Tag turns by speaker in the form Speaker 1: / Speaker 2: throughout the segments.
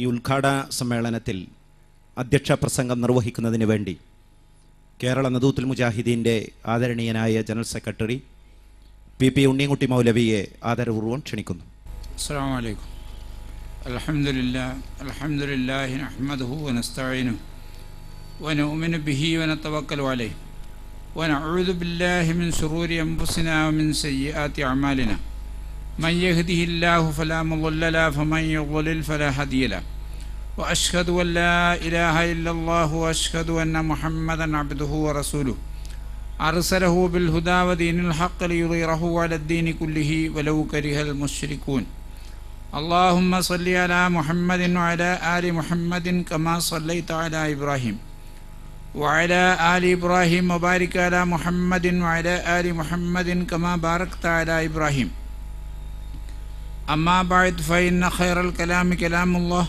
Speaker 1: ഈ ഉദ്ഘാടന സമ്മേളനത്തിൽ അധ്യക്ഷ പ്രസംഗം നിർവഹിക്കുന്നതിന് വേണ്ടി കേരള നദൂത്തുൽ മുജാഹിദീൻ്റെ ആദരണീയനായ general secretary P P Unniyankutty മൗലവിയെ ആദരപൂർവ്വം ക്ഷണിക്കുന്നു അസ്സാം വലൈക്കും അലഹമുല്ല അലഹമുല്ലാഹി അഹമ്മദ് വനസ്തായിനും ونؤمن به ونتوكل عليه ونعوذ بالله من شرور أنفسنا ومن سيئات أعمالنا من يهده الله فلا مضل له فمن يضلل فلا هادي له وأشهد أن لا إله إلا الله وأشهد أن محمدا عبده ورسوله أرسله بالهدى ودين الحق ليظهره على الدين كله ولو كره المشركون اللهم صل على محمد وعلى آل محمد كما صليت على إبراهيم وعلى آل إبراهيم وبارك على محمد وعلى آل محمد كما باركت على إبراهيم أما بعد فإن خير الكلام كلام الله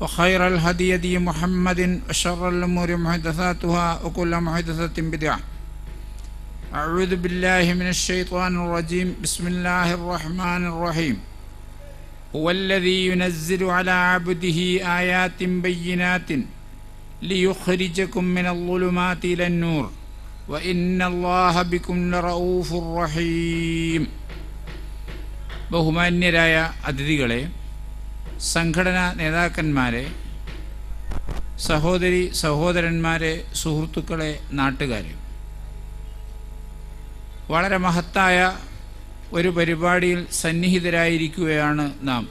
Speaker 1: وخير الهدي دي محمد وشر الأمور محدثاتها وكل محدثة بدعة أعوذ بالله من الشيطان الرجيم بسم الله الرحمن الرحيم هو الذي ينزل على عبده آيات بينات ليخرجكم من الظلمات إلى النور وإن الله بكم لرؤوف رحيم ബഹുമാന്യരായ അതിഥികളെ സംഘടനാ നേതാക്കന്മാരെ സഹോദരി സഹോദരന്മാരെ സുഹൃത്തുക്കളെ നാട്ടുകാരെ വളരെ മഹത്തായ ഒരു പരിപാടിയിൽ സന്നിഹിതരായിരിക്കുകയാണ് നാം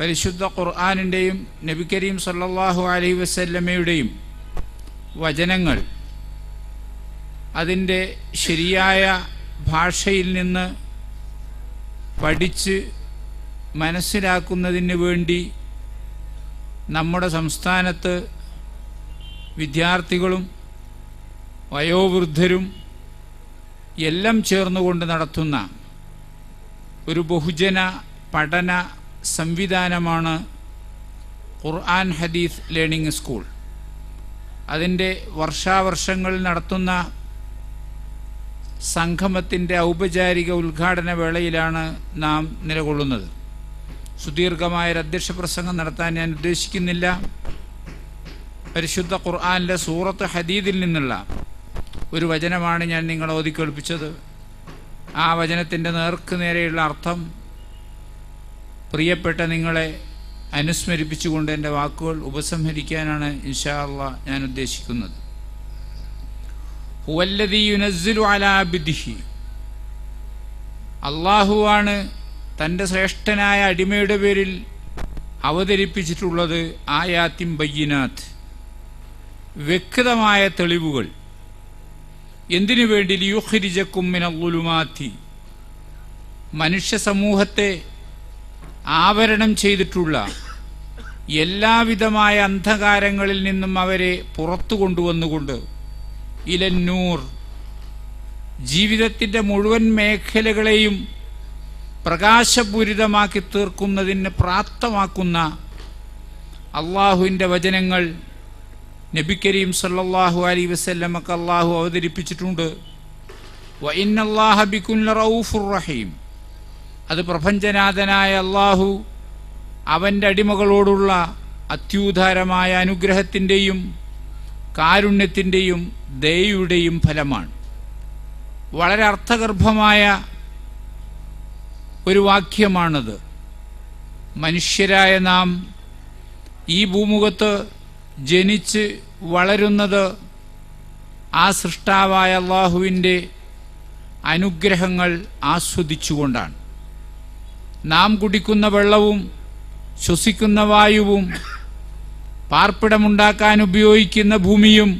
Speaker 1: പരിശുദ്ധ ഖുർആാനിൻ്റെയും നബി കരീം സല്ലാഹു അലൈഹി വസല്ലമ്മയുടെയും വചനങ്ങൾ അതിൻ്റെ ശരിയായ ഭാഷയിൽ നിന്ന് പഠിച്ച് മനസ്സിലാക്കുന്നതിന് വേണ്ടി നമ്മുടെ സംസ്ഥാനത്ത് വിദ്യാർത്ഥികളും വയോവൃദ്ധരും എല്ലാം ചേർന്നുകൊണ്ട് നടത്തുന്ന ഒരു ബഹുജന പഠന സംവിധാനമാണ് ഖുർആൻ ഹദീസ് ലേണിംഗ് സ്കൂൾ അതിൻ്റെ വർഷാവർഷങ്ങളിൽ നടത്തുന്ന സംഗമത്തിൻ്റെ ഔപചാരിക ഉദ്ഘാടന വേളയിലാണ് നാം നിലകൊള്ളുന്നത് സുദീർഘമായ ഒരു അധ്യക്ഷ പ്രസംഗം നടത്താൻ ഞാൻ ഉദ്ദേശിക്കുന്നില്ല പരിശുദ്ധ ഖുർആാനിലെ സൂറത്ത് ഹദീദിൽ നിന്നുള്ള ഒരു വചനമാണ് ഞാൻ നിങ്ങളെ ഓതിക്കൊൽപ്പിച്ചത് ആ വചനത്തിൻ്റെ നേർക്ക് നേരെയുള്ള അർത്ഥം പ്രിയപ്പെട്ട നിങ്ങളെ അനുസ്മരിപ്പിച്ചുകൊണ്ട് എൻ്റെ വാക്കുകൾ ഉപസംഹരിക്കാനാണ് ഇൻഷാ ഞാൻ ഉദ്ദേശിക്കുന്നത് അള്ളാഹുവാണ് തന്റെ ശ്രേഷ്ഠനായ അടിമയുടെ പേരിൽ അവതരിപ്പിച്ചിട്ടുള്ളത് ആയാത്തിം ബയ്യനാഥ് വ്യക്തമായ തെളിവുകൾ എന്തിനു വേണ്ടി ലിയുഹരിജക്കുമ്മിനുലുമാത്തി മനുഷ്യ സമൂഹത്തെ ആവരണം ചെയ്തിട്ടുള്ള എല്ലാവിധമായ അന്ധകാരങ്ങളിൽ നിന്നും അവരെ പുറത്തു കൊണ്ടുവന്നുകൊണ്ട് ഇലന്നൂർ ജീവിതത്തിൻ്റെ മുഴുവൻ മേഖലകളെയും പ്രകാശപൂരിതമാക്കി തീർക്കുന്നതിന് പ്രാപ്തമാക്കുന്ന അള്ളാഹുവിൻ്റെ വചനങ്ങൾ നബി കരീം സല്ലാഹു അലി വസ്ല്ലമക്ക് അള്ളാഹു അവതരിപ്പിച്ചിട്ടുണ്ട് റഹീം അത് പ്രപഞ്ചനാഥനായ അള്ളാഹു അവൻ്റെ അടിമകളോടുള്ള അത്യൂധാരമായ അനുഗ്രഹത്തിൻ്റെയും കാരുണ്യത്തിൻ്റെയും ദയയുടെയും ഫലമാണ് വളരെ അർത്ഥഗർഭമായ ഒരു വാക്യമാണത് മനുഷ്യരായ നാം ഈ ഭൂമുഖത്ത് ജനിച്ച് വളരുന്നത് ആ സൃഷ്ടാവായ അള്ളാഹുവിൻ്റെ അനുഗ്രഹങ്ങൾ ആസ്വദിച്ചുകൊണ്ടാണ് നാം കുടിക്കുന്ന വെള്ളവും ശ്വസിക്കുന്ന വായുവും പാർപ്പിടമുണ്ടാക്കാൻ ഉപയോഗിക്കുന്ന ഭൂമിയും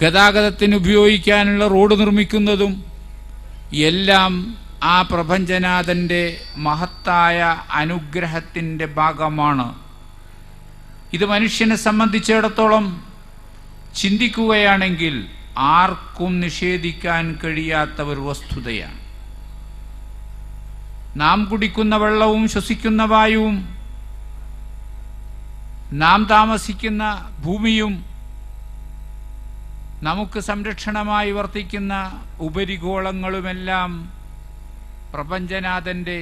Speaker 1: ഗതാഗതത്തിന് ഉപയോഗിക്കാനുള്ള റോഡ് നിർമ്മിക്കുന്നതും എല്ലാം ആ പ്രപഞ്ചനാഥൻ്റെ മഹത്തായ അനുഗ്രഹത്തിൻ്റെ ഭാഗമാണ് ഇത് മനുഷ്യനെ സംബന്ധിച്ചിടത്തോളം ചിന്തിക്കുകയാണെങ്കിൽ ആർക്കും നിഷേധിക്കാൻ കഴിയാത്ത ഒരു വസ്തുതയാണ് നാം കുടിക്കുന്ന വെള്ളവും ശ്വസിക്കുന്ന വായുവും നാം താമസിക്കുന്ന ഭൂമിയും നമുക്ക് സംരക്ഷണമായി വർത്തിക്കുന്ന ഉപരിഗോളങ്ങളുമെല്ലാം പ്രപഞ്ചനാഥന്റെ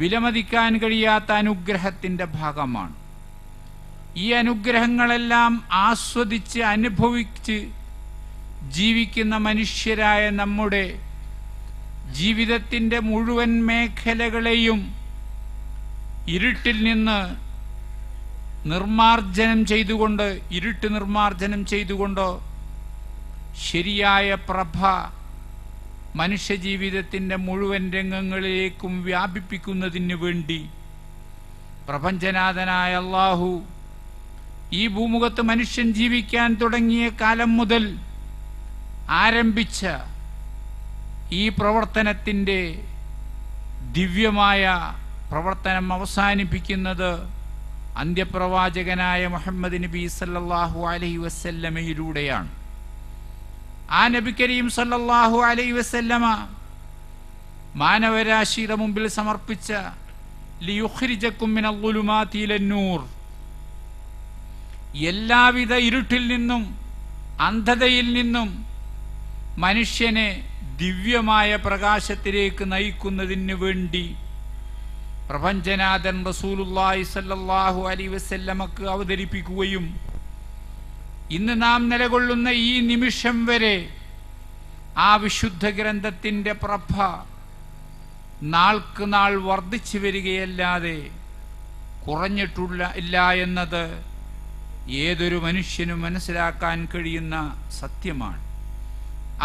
Speaker 1: വിലമതിക്കാൻ കഴിയാത്ത അനുഗ്രഹത്തിന്റെ ഭാഗമാണ് ഈ അനുഗ്രഹങ്ങളെല്ലാം ആസ്വദിച്ച് അനുഭവിച്ച് ജീവിക്കുന്ന മനുഷ്യരായ നമ്മുടെ ജീവിതത്തിന്റെ മുഴുവൻ മേഖലകളെയും ഇരുട്ടിൽ നിന്ന് നിർമാർജനം ചെയ്തുകൊണ്ട് ഇരുട്ട് നിർമാർജനം ചെയ്തുകൊണ്ട് ശരിയായ പ്രഭ മനുഷ്യജീവിതത്തിന്റെ മുഴുവൻ രംഗങ്ങളിലേക്കും വ്യാപിപ്പിക്കുന്നതിന് വേണ്ടി പ്രപഞ്ചനാഥനായ അള്ളാഹു ഈ ഭൂമുഖത്ത് മനുഷ്യൻ ജീവിക്കാൻ തുടങ്ങിയ കാലം മുതൽ ആരംഭിച്ച ഈ പ്രവർത്തനത്തിൻ്റെ ദിവ്യമായ പ്രവർത്തനം അവസാനിപ്പിക്കുന്നത് അന്ത്യപ്രവാചകനായ മുഹമ്മദ് നബി സല്ലാഹു അലഹി വസ്ല്ലമയിലൂടെയാണ് ആ നബി കരീം സല്ലാഹു അലൈ വസ്ല്ലമ മാനവരാശിയുടെ മുമ്പിൽ സമർപ്പിച്ച ലിയുഖിരിജക്കുമിനൂർ എല്ലാവിധ ഇരുട്ടിൽ നിന്നും അന്ധതയിൽ നിന്നും മനുഷ്യനെ ദിവ്യമായ പ്രകാശത്തിലേക്ക് നയിക്കുന്നതിന് വേണ്ടി പ്രപഞ്ചനാഥൻ റസൂലുല്ലായി സല്ലാഹു അലി വസ്ല്ലമക്ക് അവതരിപ്പിക്കുകയും ഇന്ന് നാം നിലകൊള്ളുന്ന ഈ നിമിഷം വരെ ആ വിശുദ്ധ ഗ്രന്ഥത്തിൻ്റെ പ്രഭ നാൾക്ക് നാൾ വർദ്ധിച്ചു വരികയല്ലാതെ കുറഞ്ഞിട്ടുള്ള ഇല്ല എന്നത് ഏതൊരു മനുഷ്യനും മനസ്സിലാക്കാൻ കഴിയുന്ന സത്യമാണ്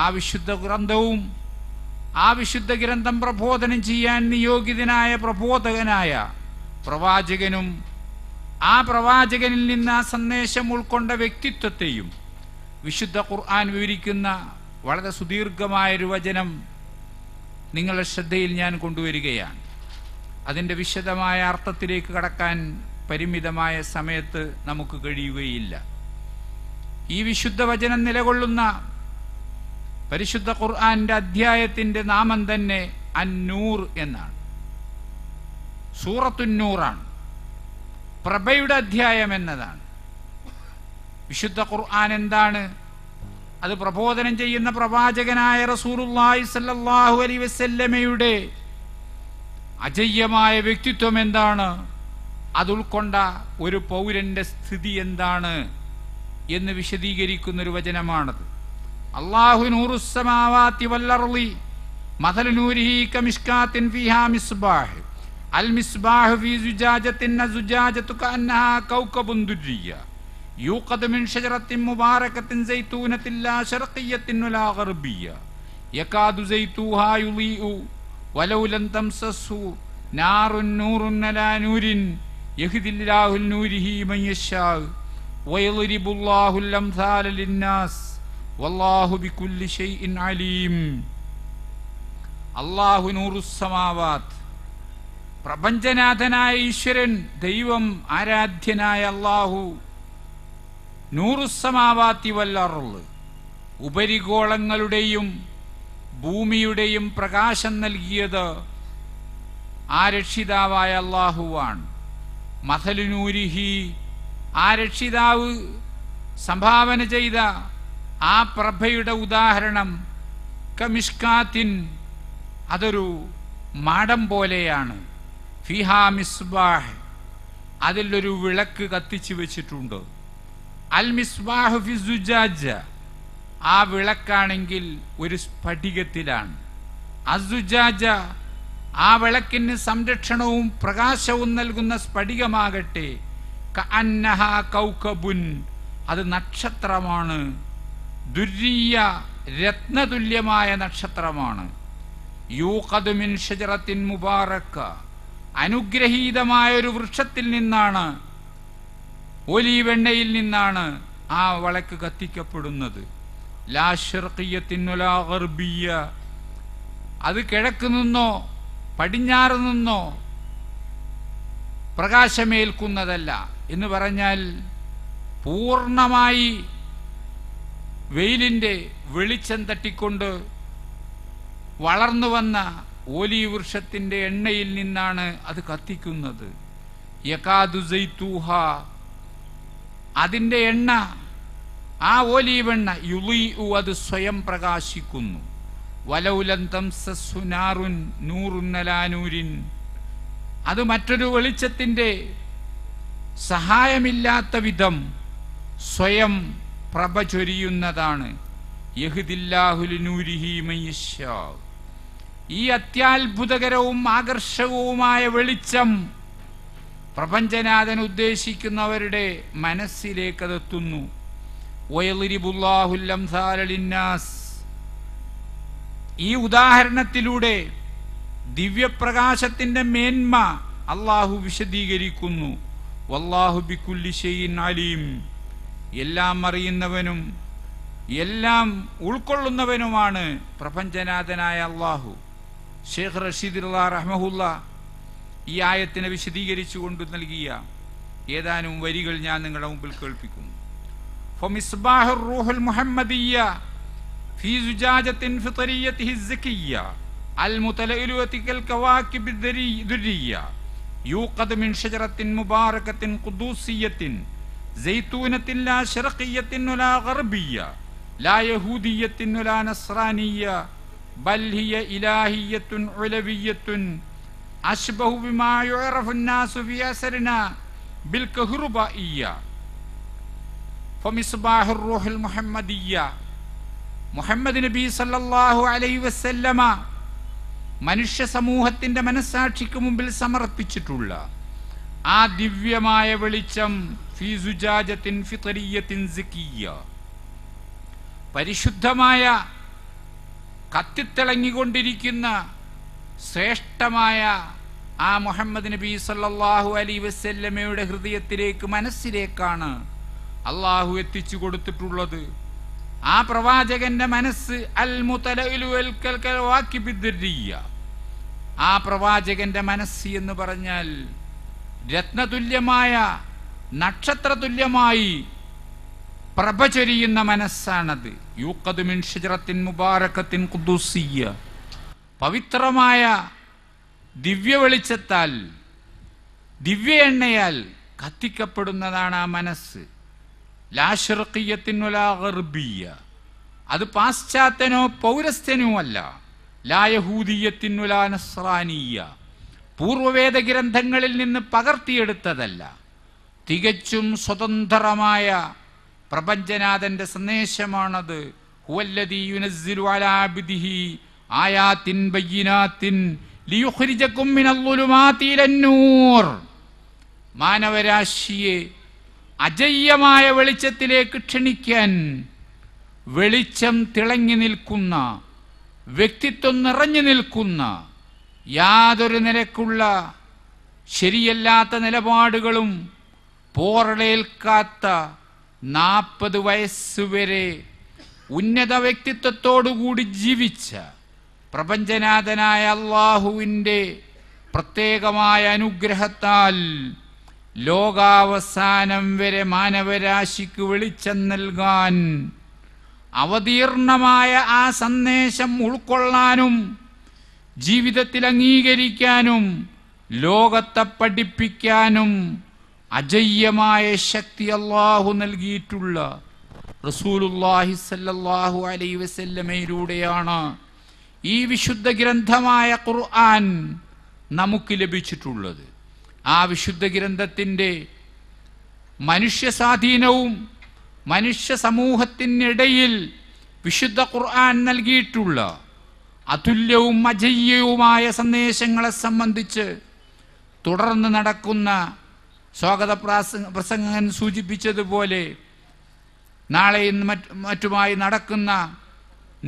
Speaker 1: ആ വിശുദ്ധ ഗ്രന്ഥവും ആ വിശുദ്ധ ഗ്രന്ഥം പ്രബോധനം ചെയ്യാൻ നിയോഗിതനായ പ്രബോധകനായ പ്രവാചകനും ആ പ്രവാചകനിൽ നിന്ന് ആ സന്ദേശം ഉൾക്കൊണ്ട വ്യക്തിത്വത്തെയും വിശുദ്ധ ഖുർആൻ വിവരിക്കുന്ന വളരെ സുദീർഘമായൊരു വചനം നിങ്ങളുടെ ശ്രദ്ധയിൽ ഞാൻ കൊണ്ടുവരികയാണ് അതിൻ്റെ വിശദമായ അർത്ഥത്തിലേക്ക് കടക്കാൻ പരിമിതമായ സമയത്ത് നമുക്ക് കഴിയുകയില്ല ഈ വിശുദ്ധ വചനം നിലകൊള്ളുന്ന പരിശുദ്ധ ഖുർആന്റെ അധ്യായത്തിന്റെ നാമം തന്നെ അന്നൂർ എന്നാണ് സൂറത്തുന്നൂറാണ് പ്രഭയുടെ അധ്യായം എന്നതാണ് വിശുദ്ധ ഖുർആൻ എന്താണ് അത് പ്രബോധനം ചെയ്യുന്ന പ്രവാചകനായ റസൂലുള്ളാഹി സല്ലല്ലാഹു അലൈഹി വസല്ലമയുടെ അജയ്യമായ വ്യക്തിത്വം എന്താണ് അതുൾക്കൊണ്ട ഉൾക്കൊണ്ട ഒരു പൗരന്റെ സ്ഥിതി എന്താണ് എന്ന് വിശദീകരിക്കുന്ന ഒരു വചനമാണത് الله نور السماوات والأرض مثل نوره كمشكات فيها مصباح المصباح في زجاجة ان زجاجة كانها كوكب ദുരിയ يوقد من شجرة مباركة زيتونة لا شرقية ولا غربية يكاد زيتوها يضيء ولو لم تمسسه نار نور لا نور يهدي الله لنوره من يشاء ويضرب الله الأمثال للناس വല്ലാഹു ബികുല്ലി ഷൈഇൻ അലീം അല്ലാഹു നൂറുസ്സമാവാത്ത് പ്രപഞ്ചനാഥനായ ഈശ്വരൻ ദൈവം ആരാധ്യനായ അള്ളാഹു നൂറുസമാവാത്തി വല്ലാറുള്ളു ഉപരിഗോളങ്ങളുടെയും ഭൂമിയുടെയും പ്രകാശം നൽകിയത് ആ രക്ഷിതാവായ അള്ളാഹുവാണ് മഥലുനൂരിഹി ആ രക്ഷിതാവ് സംഭാവന ചെയ്ത ആ പ്രഭയുടെ ഉദാഹരണം കമിഷ്കാത്തിൻ അതൊരു മാടം പോലെയാണ് ഫിഹാ മിസ്ബാഹ് അതിലൊരു വിളക്ക് കത്തിച്ചു വെച്ചിട്ടുണ്ട് അൽ മിസ്ബാഹ് ഫിസുജാജ ആ വിളക്കാണെങ്കിൽ ഒരു സ്ഫടികത്തിലാണ് അസുജാജ ആ വിളക്കിന് സംരക്ഷണവും പ്രകാശവും നൽകുന്ന സ്ഫടികമാകട്ടെ അത് നക്ഷത്രമാണ് ദുര്യ രത്നതുല്യമായ നക്ഷത്രമാണ് യൂഖദുമിൻ ഷജറത്തിൻ മുബാറക്ക അനുഗ്രഹീതമായ ഒരു വൃക്ഷത്തിൽ നിന്നാണ് ഒലിവെണ്ണയിൽ നിന്നാണ് ആ വളക്ക് കത്തിക്കപ്പെടുന്നത് ലാഷർക്കിയത്തിനുലാർബിയ അത് കിഴക്ക് നിന്നോ പടിഞ്ഞാറ് നിന്നോ പ്രകാശമേൽക്കുന്നതല്ല എന്ന് പറഞ്ഞാൽ പൂർണ്ണമായി വെയിലിൻ്റെ വെളിച്ചം തട്ടിക്കൊണ്ട് വളർന്നു വന്ന ഓലി വൃക്ഷത്തിൻ്റെ എണ്ണയിൽ നിന്നാണ് അത് കത്തിക്കുന്നത് യകാദുസൈത്തൂഹ അതിൻ്റെ എണ്ണ ആ ഓലീവെണ്ണ യുളി അത് സ്വയം പ്രകാശിക്കുന്നു വലൗലന്തം സസുനാറുൻ നൂറുന്നലാനൂരിൻ അത് മറ്റൊരു വെളിച്ചത്തിൻ്റെ സഹായമില്ലാത്ത വിധം സ്വയം പ്രഭ ചൊരിയുന്നതാണ് ഈ അത്യാത്ഭുതകരവും ആകർഷകവുമായ വെളിച്ചം പ്രപഞ്ചനാഥൻ ഉദ്ദേശിക്കുന്നവരുടെ മനസ്സിലേക്ക് അതെത്തുന്നു ഈ ഉദാഹരണത്തിലൂടെ ദിവ്യപ്രകാശത്തിന്റെ മേന്മ അള്ളാഹു വിശദീകരിക്കുന്നു വല്ലാഹു ബിക്കുല്ലി അലീം എല്ലാം അറിയുന്നവനും എല്ലാം ഉൾക്കൊള്ളുന്നവനുമാണ് പ്രപഞ്ചനാഥനായ അള്ളാഹു ഷെയ്ഖ് റഷീദ് റഹ്മഹുല്ല ഈ ആയത്തിനെ കൊണ്ട് നൽകിയ ഏതാനും വരികൾ ഞാൻ നിങ്ങളുടെ മുമ്പിൽ കേൾപ്പിക്കും فمصباح الروح المحمدية في മുഹമ്മദ് നബി സല്ലല്ലാഹു അലൈഹി വസല്ലമ മനുഷ്യ സമൂഹത്തിന്റെ മനസാക്ഷിക്ക് മുമ്പിൽ സമർപ്പിച്ചിട്ടുള്ള ആ ദിവ്യമായ വെളിച്ചം ഫീ പരിശുദ്ധമായ കത്തിത്തിളങ്ങിക്കൊണ്ടിരിക്കുന്ന ശ്രേഷ്ഠമായ ആ മുഹമ്മദ് നബി സല്ലാഹു അലി വസ്ല്ലമയുടെ ഹൃദയത്തിലേക്ക് മനസ്സിലേക്കാണ് അള്ളാഹു എത്തിച്ചു കൊടുത്തിട്ടുള്ളത് ആ പ്രവാചകന്റെ മനസ്സ് അൽ ആ പ്രവാചകന്റെ മനസ്സ് എന്ന് പറഞ്ഞാൽ രത്നതുല്യമായ നക്ഷത്ര തുല്യമായി പ്രഭചരിയുന്ന മനസ്സാണത് യൂക്കത് ഷിജറത്തിൻ മുബാരക്കത്തിൻ കുദ്ദൂസിയ പവിത്രമായ ദിവ്യ വെളിച്ചത്താൽ ദിവ്യ എണ്ണയാൽ കത്തിക്കപ്പെടുന്നതാണ് ആ മനസ്സ് ലാഷർക്കിയത്തിനുലാർബിയ അത് പാശ്ചാത്യനോ പൗരസ്ത്യനോ അല്ല ലായഹൂദീയത്തിനുലാനസ്രാനീയ പൂർവവേദ ഗ്രന്ഥങ്ങളിൽ നിന്ന് പകർത്തിയെടുത്തതല്ല തികച്ചും സ്വതന്ത്രമായ പ്രപഞ്ചനാഥന്റെ സന്ദേശമാണത് മാനവരാശിയെ അജയ്യമായ വെളിച്ചത്തിലേക്ക് ക്ഷണിക്കാൻ വെളിച്ചം തിളങ്ങി നിൽക്കുന്ന വ്യക്തിത്വം നിറഞ്ഞു നിൽക്കുന്ന യാതൊരു നിരക്കുള്ള ശരിയല്ലാത്ത നിലപാടുകളും പോറലേൽക്കാത്ത നാൽപ്പത് വയസ്സുവരെ ഉന്നത വ്യക്തിത്വത്തോടുകൂടി ജീവിച്ച പ്രപഞ്ചനാഥനായ അള്ളാഹുവിൻ്റെ പ്രത്യേകമായ അനുഗ്രഹത്താൽ ലോകാവസാനം വരെ മാനവരാശിക്ക് വെളിച്ചം നൽകാൻ അവതീർണമായ ആ സന്ദേശം ഉൾക്കൊള്ളാനും ജീവിതത്തിൽ അംഗീകരിക്കാനും ലോകത്തെ പഠിപ്പിക്കാനും അജയ്യമായ ശക്തി അള്ളാഹു നൽകിയിട്ടുള്ള റസൂലുല്ലാഹി സല്ലാഹു അലൈ വസല്ലമയിലൂടെയാണ് ഈ വിശുദ്ധ ഗ്രന്ഥമായ ഖുർആൻ നമുക്ക് ലഭിച്ചിട്ടുള്ളത് ആ വിശുദ്ധ ഗ്രന്ഥത്തിൻ്റെ മനുഷ്യ സ്വാധീനവും മനുഷ്യ സമൂഹത്തിനിടയിൽ വിശുദ്ധ ഖുർആൻ നൽകിയിട്ടുള്ള അതുല്യവും അജയ്യവുമായ സന്ദേശങ്ങളെ സംബന്ധിച്ച് തുടർന്ന് നടക്കുന്ന സ്വാഗത പ്രസംഗൻ സൂചിപ്പിച്ചതുപോലെ നാളെയും മറ്റുമായി നടക്കുന്ന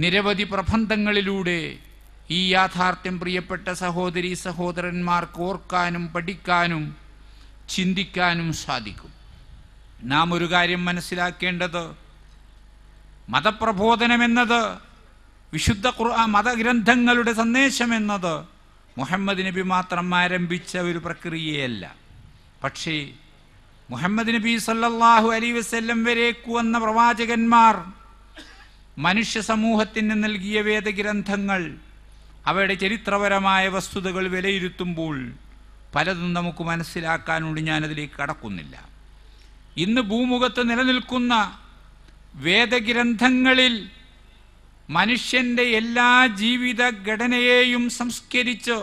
Speaker 1: നിരവധി പ്രബന്ധങ്ങളിലൂടെ ഈ യാഥാർത്ഥ്യം പ്രിയപ്പെട്ട സഹോദരി സഹോദരന്മാർക്ക് ഓർക്കാനും പഠിക്കാനും ചിന്തിക്കാനും സാധിക്കും നാം ഒരു കാര്യം മനസ്സിലാക്കേണ്ടത് മതപ്രബോധനമെന്നത് വിശുദ്ധ ഖുർആ മതഗ്രന്ഥങ്ങളുടെ സന്ദേശമെന്നത് മുഹമ്മദ് നബി മാത്രം ആരംഭിച്ച ഒരു പ്രക്രിയയല്ല പക്ഷേ മുഹമ്മദ് നബി സല്ലാഹു അലി വസ്ല്ലം വരേക്കു വന്ന പ്രവാചകന്മാർ മനുഷ്യ സമൂഹത്തിന് നൽകിയ വേദഗ്രന്ഥങ്ങൾ അവയുടെ ചരിത്രപരമായ വസ്തുതകൾ വിലയിരുത്തുമ്പോൾ പലതും നമുക്ക് മനസ്സിലാക്കാനുണ്ട് ഞാനതിലേക്ക് കടക്കുന്നില്ല ഇന്ന് ഭൂമുഖത്ത് നിലനിൽക്കുന്ന വേദഗ്രന്ഥങ്ങളിൽ മനുഷ്യൻ്റെ എല്ലാ ജീവിത ഘടനയെയും സംസ്കരിച്ച്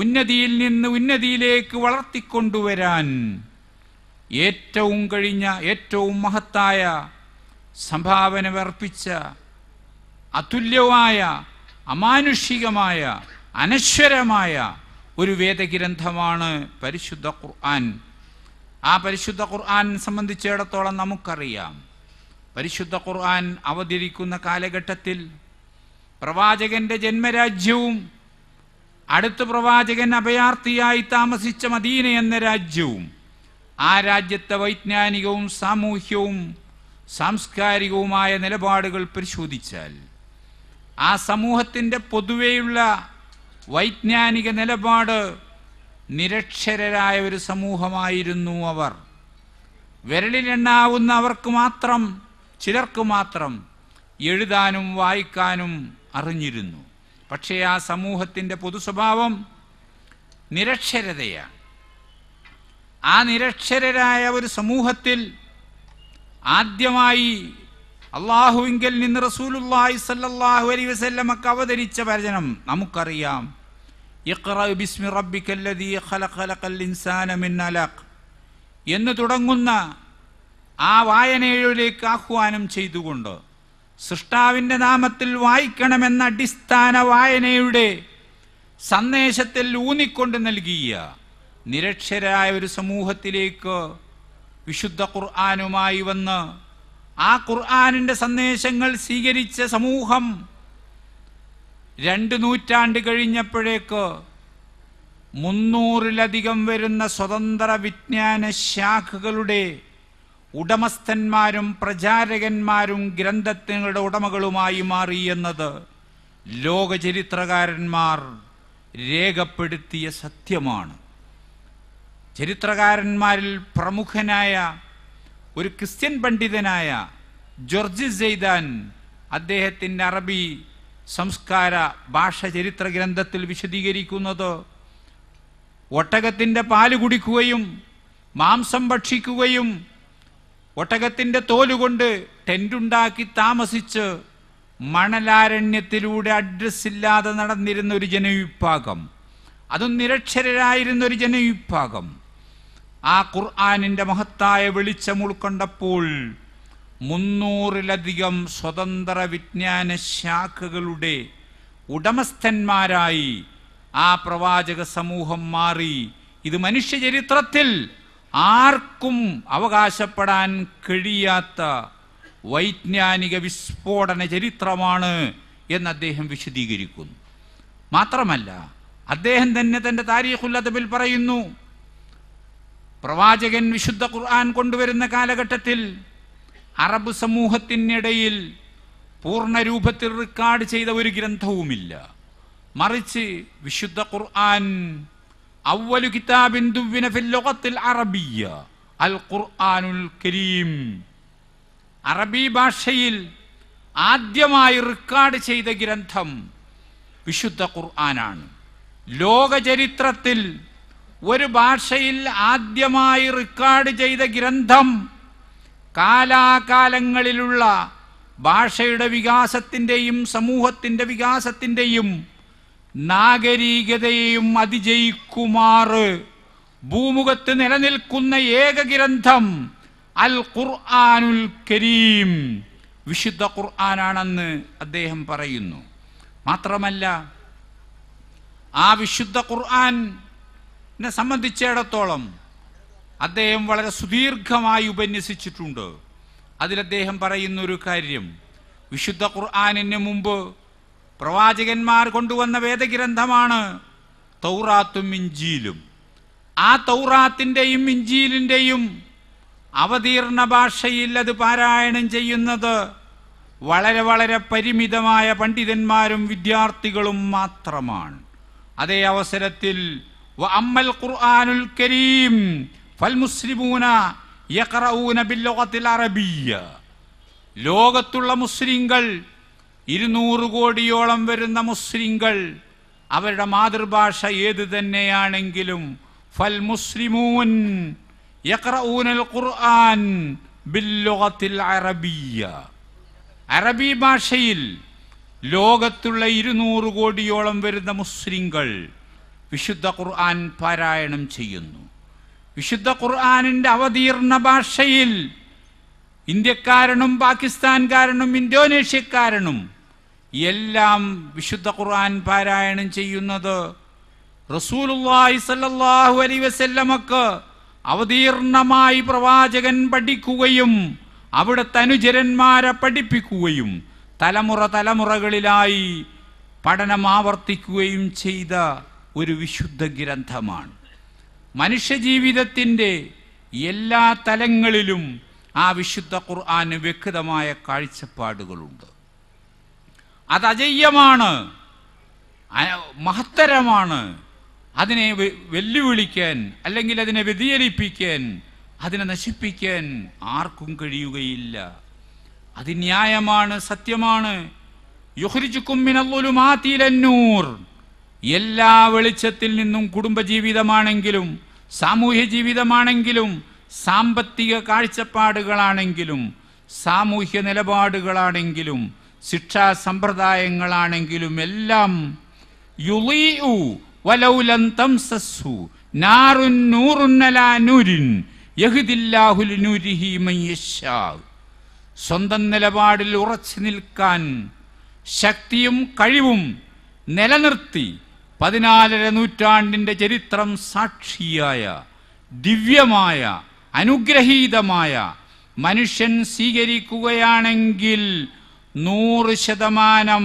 Speaker 1: ഉന്നതിയിൽ നിന്ന് ഉന്നതിയിലേക്ക് വളർത്തിക്കൊണ്ടുവരാൻ ഏറ്റവും കഴിഞ്ഞ ഏറ്റവും മഹത്തായ അർപ്പിച്ച അതുല്യമായ അമാനുഷികമായ അനശ്വരമായ ഒരു വേദഗ്രന്ഥമാണ് പരിശുദ്ധ ഖുർആൻ ആ പരിശുദ്ധ ഖുർആൻ സംബന്ധിച്ചിടത്തോളം നമുക്കറിയാം പരിശുദ്ധ ഖുർആൻ അവതരിക്കുന്ന കാലഘട്ടത്തിൽ പ്രവാചകന്റെ ജന്മരാജ്യവും അടുത്ത പ്രവാചകൻ അഭയാർത്ഥിയായി താമസിച്ച മദീന എന്ന രാജ്യവും ആ രാജ്യത്തെ വൈജ്ഞാനികവും സാമൂഹ്യവും സാംസ്കാരികവുമായ നിലപാടുകൾ പരിശോധിച്ചാൽ ആ സമൂഹത്തിൻ്റെ പൊതുവെയുള്ള വൈജ്ഞാനിക നിലപാട് നിരക്ഷരായ ഒരു സമൂഹമായിരുന്നു അവർ വിരളിലെണ്ണാവുന്ന അവർക്ക് മാത്രം ചിലർക്ക് മാത്രം എഴുതാനും വായിക്കാനും അറിഞ്ഞിരുന്നു പക്ഷേ ആ സമൂഹത്തിൻ്റെ പൊതു സ്വഭാവം നിരക്ഷരതയാണ് ആ നിരക്ഷരരായ ഒരു സമൂഹത്തിൽ ആദ്യമായി അള്ളാഹുവിങ്കിൽ നിന്ന് റസൂലുല്ലാഹി സല്ലാഹു അലി വസല്ലമക്ക് അവതരിച്ച വചനം നമുക്കറിയാം എന്ന് തുടങ്ങുന്ന ആ വായനയിലേക്ക് ആഹ്വാനം ചെയ്തുകൊണ്ട് സൃഷ്ടാവിൻ്റെ നാമത്തിൽ വായിക്കണമെന്ന അടിസ്ഥാന വായനയുടെ സന്ദേശത്തിൽ ഊന്നിക്കൊണ്ട് നൽകിയ നിരക്ഷരായ ഒരു സമൂഹത്തിലേക്ക് വിശുദ്ധ ഖുർആാനുമായി വന്ന് ആ ഖുർആാനിൻ്റെ സന്ദേശങ്ങൾ സ്വീകരിച്ച സമൂഹം രണ്ട് നൂറ്റാണ്ട് കഴിഞ്ഞപ്പോഴേക്ക് മുന്നൂറിലധികം വരുന്ന സ്വതന്ത്ര വിജ്ഞാന ശാഖകളുടെ ഉടമസ്ഥന്മാരും പ്രചാരകന്മാരും ഗ്രന്ഥത്തിനുടെ ഉടമകളുമായി മാറി എന്നത് ലോകചരിത്രകാരന്മാർ രേഖപ്പെടുത്തിയ സത്യമാണ് ചരിത്രകാരന്മാരിൽ പ്രമുഖനായ ഒരു ക്രിസ്ത്യൻ പണ്ഡിതനായ ജോർജ് സെയ്ദാൻ അദ്ദേഹത്തിൻ്റെ അറബി സംസ്കാര ഭാഷ ചരിത്ര ഗ്രന്ഥത്തിൽ വിശദീകരിക്കുന്നത് ഒട്ടകത്തിൻ്റെ പാല് കുടിക്കുകയും മാംസം ഭക്ഷിക്കുകയും ഒട്ടകത്തിന്റെ തോലുകൊണ്ട് ടെൻറ്റുണ്ടാക്കി താമസിച്ച് മണലാരണ്യത്തിലൂടെ ഇല്ലാതെ നടന്നിരുന്ന ഒരു ജനവിഭാഗം അതും നിരക്ഷരായിരുന്ന ഒരു ജനവിഭാഗം ആ ഖുർആാനിൻ്റെ മഹത്തായ വെളിച്ചം ഉൾക്കൊണ്ടപ്പോൾ മുന്നൂറിലധികം സ്വതന്ത്ര വിജ്ഞാന ശാഖകളുടെ ഉടമസ്ഥന്മാരായി ആ പ്രവാചക സമൂഹം മാറി ഇത് മനുഷ്യ ചരിത്രത്തിൽ ആർക്കും അവകാശപ്പെടാൻ കഴിയാത്ത വൈജ്ഞാനിക വിസ്ഫോടന ചരിത്രമാണ് എന്ന് അദ്ദേഹം വിശദീകരിക്കുന്നു മാത്രമല്ല അദ്ദേഹം തന്നെ തൻ്റെ താരീഖുല്ലതബിൽ പറയുന്നു പ്രവാചകൻ വിശുദ്ധ ഖുർആൻ കൊണ്ടുവരുന്ന കാലഘട്ടത്തിൽ അറബ് സമൂഹത്തിനിടയിൽ പൂർണ്ണരൂപത്തിൽ റെക്കോർഡ് ചെയ്ത ഒരു ഗ്രന്ഥവുമില്ല മറിച്ച് വിശുദ്ധ ഖുർആൻ അവലു കിതാബിൻ ദുവിന ഫിൽ ലുഗത്തിൽ അറബിയ അൽ ഖുർആനുൽ കരീം അറബി ഭാഷയിൽ ആദ്യമായി റെക്കോർഡ് ചെയ്ത ഗ്രന്ഥം വിശുദ്ധ ഖുർആനാണ് ലോകചരിത്രത്തിൽ ഒരു ഭാഷയിൽ ആദ്യമായി റെക്കോർഡ് ചെയ്ത ഗ്രന്ഥം കാലാകാലങ്ങളിലുള്ള ഭാഷയുടെ വികാസത്തിൻ്റെയും സമൂഹത്തിൻ്റെ വികാസത്തിൻ്റെയും നാഗരികതയെയും അതിജയിക്കുമാറ് ഭൂമുഖത്ത് നിലനിൽക്കുന്ന ഏക ഗ്രന്ഥം അൽ ഖുർആാനുൽ കരീം വിശുദ്ധ ഖുർആാനാണെന്ന് അദ്ദേഹം പറയുന്നു മാത്രമല്ല ആ വിശുദ്ധ ഖുർആാനെ സംബന്ധിച്ചിടത്തോളം അദ്ദേഹം വളരെ സുദീർഘമായി ഉപന്യസിച്ചിട്ടുണ്ട് അതിൽ അദ്ദേഹം പറയുന്നൊരു കാര്യം വിശുദ്ധ ഖുർആാനിന് മുമ്പ് പ്രവാചകന്മാർ കൊണ്ടുവന്ന വേദഗ്രന്ഥമാണ് തൗറാത്തും ഇഞ്ചിയിലും ആ തൗറാത്തിൻ്റെയും ഇഞ്ചിയിലിൻ്റെയും അവതീർണ ഭാഷയിൽ അത് പാരായണം ചെയ്യുന്നത് വളരെ വളരെ പരിമിതമായ പണ്ഡിതന്മാരും വിദ്യാർത്ഥികളും മാത്രമാണ് അതേ അവസരത്തിൽ അമ്മൽ ഖുർആാനുൽ കരീം ഫൽ മുസ്ലിമൂന യഖറൂന ബില്ലുഗത്തിൽ അറബിയ ലോകത്തുള്ള മുസ്ലിങ്ങൾ ഇരുന്നൂറ് കോടിയോളം വരുന്ന മുസ്ലിങ്ങൾ അവരുടെ മാതൃഭാഷ ഏത് തന്നെയാണെങ്കിലും ഫൽ മുസ്ലിമൂൻ യഖ്റഊനൽ ഖുർആൻ ബില്ലുഗത്തിൽ അറബിയ അറബി ഭാഷയിൽ ലോകത്തുള്ള ഇരുന്നൂറ് കോടിയോളം വരുന്ന മുസ്ലിങ്ങൾ വിശുദ്ധ ഖുർആൻ പാരായണം ചെയ്യുന്നു വിശുദ്ധ ഖുർആാനിൻ്റെ അവതീർണ ഭാഷയിൽ ഇന്ത്യക്കാരനും പാകിസ്ഥാൻകാരനും ഇന്തോനേഷ്യക്കാരനും എല്ലാം വിശുദ്ധ ഖുർആൻ പാരായണം ചെയ്യുന്നത് റസൂലുള്ളാഹി സല്ലല്ലാഹു അലൈഹി വസല്ലമക്ക് അവതീർണമായി പ്രവാചകൻ പഠിക്കുകയും അവിടെ അനുചരന്മാരെ പഠിപ്പിക്കുകയും തലമുറ തലമുറകളിലായി പഠനം ആവർത്തിക്കുകയും ചെയ്ത ഒരു വിശുദ്ധ ഗ്രന്ഥമാണ് മനുഷ്യജീവിതത്തിൻ്റെ എല്ലാ തലങ്ങളിലും ആ വിശുദ്ധ ഖുർആാന് വ്യക്തമായ കാഴ്ചപ്പാടുകളുണ്ട് അത് അജയ്യമാണ് മഹത്തരമാണ് അതിനെ വെല്ലുവിളിക്കാൻ അല്ലെങ്കിൽ അതിനെ വ്യതിചലിപ്പിക്കാൻ അതിനെ നശിപ്പിക്കാൻ ആർക്കും കഴിയുകയില്ല അത് ന്യായമാണ് സത്യമാണ് യുഹരിച്ചുക്കുമ്മിനൂർ എല്ലാ വെളിച്ചത്തിൽ നിന്നും കുടുംബജീവിതമാണെങ്കിലും സാമൂഹ്യ ജീവിതമാണെങ്കിലും സാമ്പത്തിക കാഴ്ചപ്പാടുകളാണെങ്കിലും സാമൂഹ്യ നിലപാടുകളാണെങ്കിലും ശിക്ഷാ സമ്പ്രദായങ്ങളാണെങ്കിലും എല്ലാം യുളീഉ വലൗലം തംസസ്സു നാറുൻ നൂറുന്നലാ നൂരിൻ യഹുദില്ലാഹുൽ സ്വന്തം നിലപാടിൽ ഉറച്ചു നിൽക്കാൻ ശക്തിയും കഴിവും നിലനിർത്തി പതിനാലര നൂറ്റാണ്ടിൻ്റെ ചരിത്രം സാക്ഷിയായ ദിവ്യമായ അനുഗ്രഹീതമായ മനുഷ്യൻ സ്വീകരിക്കുകയാണെങ്കിൽ നൂറ് ശതമാനം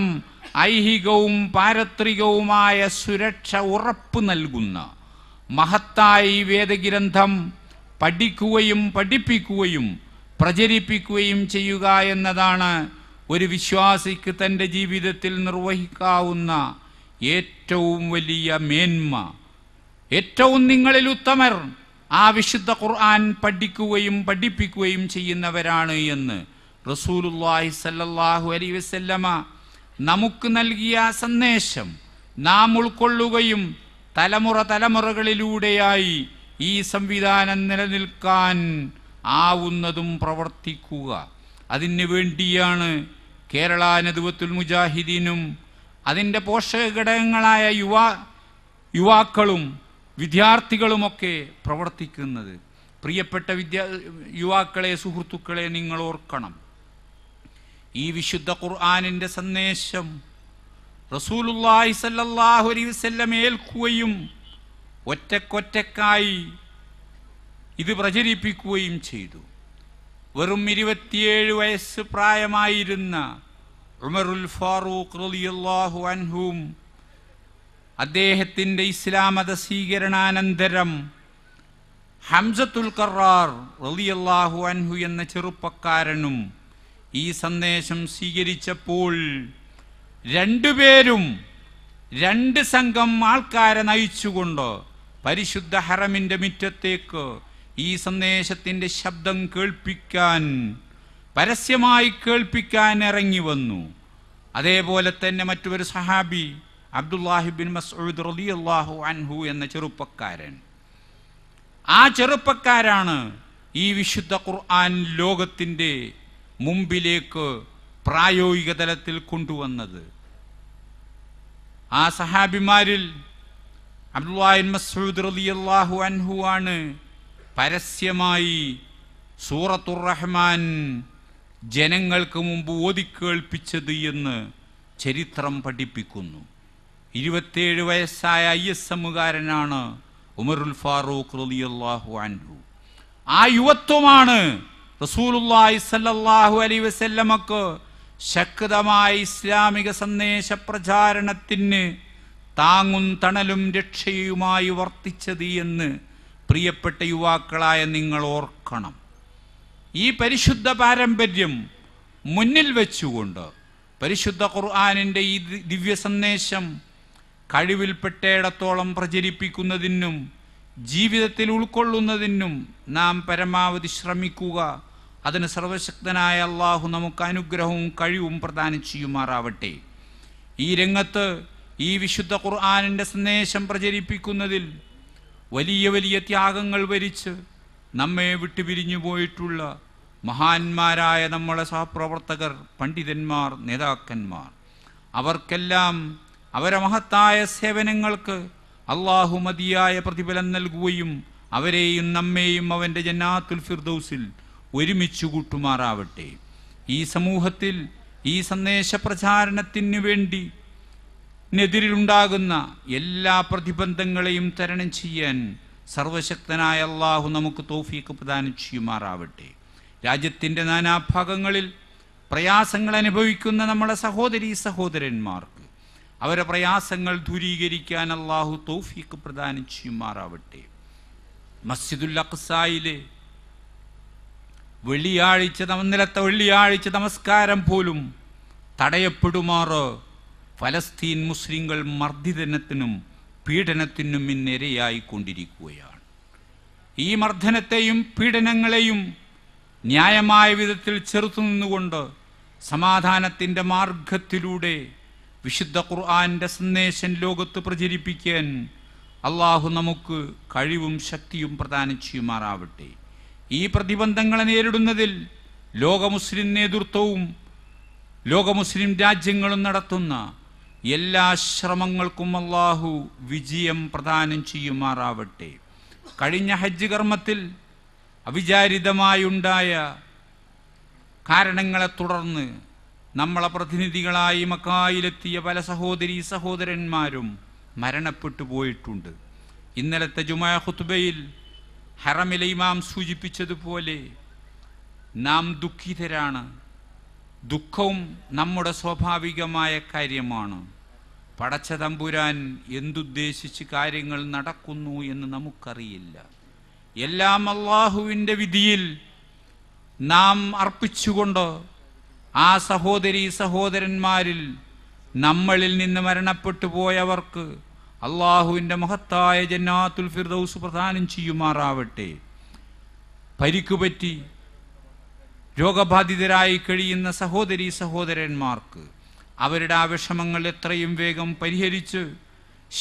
Speaker 1: ഐഹികവും പാരത്രികവുമായ സുരക്ഷ ഉറപ്പ് നൽകുന്ന മഹത്തായി വേദഗ്രന്ഥം പഠിക്കുകയും പഠിപ്പിക്കുകയും പ്രചരിപ്പിക്കുകയും ചെയ്യുക എന്നതാണ് ഒരു വിശ്വാസിക്ക് തൻ്റെ ജീവിതത്തിൽ നിർവഹിക്കാവുന്ന ഏറ്റവും വലിയ മേന്മ ഏറ്റവും നിങ്ങളിൽ ഉത്തമർ ആ വിശുദ്ധ ഖുർആൻ പഠിക്കുകയും പഠിപ്പിക്കുകയും ചെയ്യുന്നവരാണ് എന്ന് റസൂലുല്ലാഹി സല്ലല്ലാഹു അലി വസല്ലമ നമുക്ക് നൽകിയ സന്ദേശം നാം ഉൾക്കൊള്ളുകയും തലമുറ തലമുറകളിലൂടെയായി ഈ സംവിധാനം നിലനിൽക്കാൻ ആവുന്നതും പ്രവർത്തിക്കുക അതിന് വേണ്ടിയാണ് കേരള നദുവത്തുൽ മുജാഹിദീനും അതിൻ്റെ പോഷക ഘടകങ്ങളായ യുവാ യുവാക്കളും വിദ്യാർത്ഥികളുമൊക്കെ പ്രവർത്തിക്കുന്നത് പ്രിയപ്പെട്ട വിദ്യാ യുവാക്കളെ സുഹൃത്തുക്കളെ നിങ്ങൾ ഓർക്കണം ഈ വിശുദ്ധ ഖുർആാനിൻ്റെ സന്ദേശം റസൂലുല്ലാഹി സല്ലാഹു അലൈ വല്ലം ഏൽക്കുകയും ഒറ്റക്കൊറ്റക്കായി ഇത് പ്രചരിപ്പിക്കുകയും ചെയ്തു വെറും ഇരുപത്തിയേഴ് വയസ്സ് പ്രായമായിരുന്ന ഉമറുൽ ഫാറൂഖ് റലിയല്ലാഹു അൻഹും അദ്ദേഹത്തിൻ്റെ ഇസ്ലാം മത സ്വീകരണാനന്തരം ഹംസത്തുൽ കറാർ റളിയല്ലാഹു അൻഹു എന്ന ചെറുപ്പക്കാരനും ഈ സന്ദേശം സ്വീകരിച്ചപ്പോൾ രണ്ടുപേരും രണ്ട് സംഘം ആൾക്കാരെ നയിച്ചുകൊണ്ട് പരിശുദ്ധ ഹറമിൻ്റെ മുറ്റത്തേക്ക് ഈ സന്ദേശത്തിൻ്റെ ശബ്ദം കേൾപ്പിക്കാൻ പരസ്യമായി കേൾപ്പിക്കാൻ ഇറങ്ങി വന്നു അതേപോലെ തന്നെ മറ്റൊരു സഹാബി അബ്ദുല്ലാഹിബിൻ മസ്ഊദ് അള്ളാഹു അൻഹു എന്ന ചെറുപ്പക്കാരൻ ആ ചെറുപ്പക്കാരാണ് ഈ വിശുദ്ധ ഖുർആൻ ലോകത്തിൻ്റെ മുമ്പിലേക്ക് പ്രായോഗിക തലത്തിൽ കൊണ്ടുവന്നത് ആ സഹാബിമാരിൽ അബ്ദുല്ലാഹിൻ മസ്ഊദ് അള്ളാഹു അൻഹു ആണ് പരസ്യമായി സൂറത്തുർ റഹ്മാൻ ജനങ്ങൾക്ക് മുമ്പ് ഓതിക്കേൾപ്പിച്ചത് എന്ന് ചരിത്രം പഠിപ്പിക്കുന്നു ഇരുപത്തിയേഴ് വയസ്സായ ഐ എസ് എമ്മുകാരനാണ് ഉമറുൽ ഫാറൂഖ് റലിയല്ലാഹു അൻഹു ആ യുവത്വമാണ് റസൂലുല്ലാഹി സല്ലല്ലാഹു അലൈഹി വസല്ലമക്ക് ശക്തമായ ഇസ്ലാമിക സന്ദേശ പ്രചാരണത്തിന് താങ്ങും തണലും രക്ഷയുമായി വർത്തിച്ചത് എന്ന് പ്രിയപ്പെട്ട യുവാക്കളായ നിങ്ങൾ ഓർക്കണം ഈ പരിശുദ്ധ പാരമ്പര്യം മുന്നിൽ വെച്ചുകൊണ്ട് പരിശുദ്ധ ഖുർആാനിൻ്റെ ഈ ദിവ്യ സന്ദേശം കഴിവിൽപ്പെട്ടേടത്തോളം പ്രചരിപ്പിക്കുന്നതിനും ജീവിതത്തിൽ ഉൾക്കൊള്ളുന്നതിനും നാം പരമാവധി ശ്രമിക്കുക അതിന് സർവശക്തനായ അള്ളാഹു നമുക്ക് അനുഗ്രഹവും കഴിവും പ്രദാനം ചെയ്യുമാറാവട്ടെ ഈ രംഗത്ത് ഈ വിശുദ്ധ ഖുർആാനിൻ്റെ സന്ദേശം പ്രചരിപ്പിക്കുന്നതിൽ വലിയ വലിയ ത്യാഗങ്ങൾ വരിച്ച് നമ്മെ വിട്ടുപിരിഞ്ഞു പോയിട്ടുള്ള മഹാന്മാരായ നമ്മളെ സഹപ്രവർത്തകർ പണ്ഡിതന്മാർ നേതാക്കന്മാർ അവർക്കെല്ലാം അവരെ മഹത്തായ സേവനങ്ങൾക്ക് അള്ളാഹു മതിയായ പ്രതിഫലം നൽകുകയും അവരെയും നമ്മെയും അവൻ്റെ ജന്നാത്തുൽ ഫിർദൗസിൽ ഒരുമിച്ച് കൂട്ടുമാറാവട്ടെ ഈ സമൂഹത്തിൽ ഈ സന്ദേശ പ്രചാരണത്തിന് വേണ്ടി നെതിരിലുണ്ടാകുന്ന എല്ലാ പ്രതിബന്ധങ്ങളെയും തരണം ചെയ്യാൻ സർവശക്തനായ അള്ളാഹു നമുക്ക് തോഫീക്ക് പ്രദാനം ചെയ്യുമാറാവട്ടെ രാജ്യത്തിൻ്റെ നാനാഭാഗങ്ങളിൽ പ്രയാസങ്ങൾ അനുഭവിക്കുന്ന നമ്മളെ സഹോദരി സഹോദരന്മാർ അവരെ പ്രയാസങ്ങൾ ദൂരീകരിക്കാൻ അള്ളാഹു തൗഫീക്ക് പ്രദാനം ചെയ്യുമാറാവട്ടെ മസ്ജിദുൽ അഖ്സായിലെ വെള്ളിയാഴ്ച നിലത്തെ വെള്ളിയാഴ്ച നമസ്കാരം പോലും തടയപ്പെടുമാറ് ഫലസ്തീൻ മുസ്ലിങ്ങൾ മർദ്ദിതനത്തിനും പീഡനത്തിനും ഇന്നിരയായിക്കൊണ്ടിരിക്കുകയാണ് ഈ മർദ്ദനത്തെയും പീഡനങ്ങളെയും ന്യായമായ വിധത്തിൽ ചെറുത്തു നിന്നുകൊണ്ട് സമാധാനത്തിൻ്റെ മാർഗത്തിലൂടെ വിശുദ്ധ ഖുർആാൻ്റെ സന്ദേശം ലോകത്ത് പ്രചരിപ്പിക്കാൻ അള്ളാഹു നമുക്ക് കഴിവും ശക്തിയും പ്രദാനം ചെയ്യുമാറാവട്ടെ ഈ പ്രതിബന്ധങ്ങളെ നേരിടുന്നതിൽ ലോക മുസ്ലിം നേതൃത്വവും ലോക മുസ്ലിം രാജ്യങ്ങളും നടത്തുന്ന എല്ലാ ശ്രമങ്ങൾക്കും അള്ളാഹു വിജയം പ്രദാനം ചെയ്യുമാറാവട്ടെ കഴിഞ്ഞ ഹജ്ജ് കർമ്മത്തിൽ അവിചാരിതമായുണ്ടായ കാരണങ്ങളെ തുടർന്ന് നമ്മളെ പ്രതിനിധികളായി മക്കായിലെത്തിയ പല സഹോദരി സഹോദരന്മാരും മരണപ്പെട്ടു പോയിട്ടുണ്ട് ഇന്നലത്തെ ജുമാ ഖുത്ബയിൽ ഹറമിലെ ഇമാം സൂചിപ്പിച്ചതുപോലെ നാം ദുഃഖിതരാണ് ദുഃഖവും നമ്മുടെ സ്വാഭാവികമായ കാര്യമാണ് പടച്ച തമ്പുരാൻ എന്തുദ്ദേശിച്ച് കാര്യങ്ങൾ നടക്കുന്നു എന്ന് നമുക്കറിയില്ല എല്ലാം അള്ളാഹുവിൻ്റെ വിധിയിൽ നാം അർപ്പിച്ചുകൊണ്ട് ആ സഹോദരി സഹോദരന്മാരിൽ നമ്മളിൽ നിന്ന് മരണപ്പെട്ടു പോയവർക്ക് അള്ളാഹുവിൻ്റെ മഹത്തായ ജന്നാത്തുൽ ഫിർദൗസ് പ്രദാനം ചെയ്യുമാറാവട്ടെ പരിക്കുപറ്റി രോഗബാധിതരായി കഴിയുന്ന സഹോദരി സഹോദരന്മാർക്ക് അവരുടെ ആ വിഷമങ്ങൾ എത്രയും വേഗം പരിഹരിച്ച്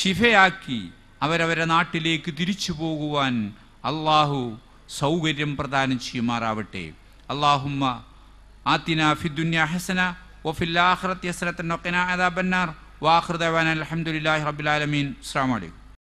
Speaker 1: ശിഫയാക്കി അവരവരെ നാട്ടിലേക്ക് തിരിച്ചു പോകുവാൻ അള്ളാഹു സൗകര്യം പ്രദാനം ചെയ്യുമാറാവട്ടെ അള്ളാഹുമ്മ آتنا في الدنيا حسنة وفي الآخرة حسنة وقنا عذاب النار وآخر دعوانا الحمد لله رب العالمين السلام عليكم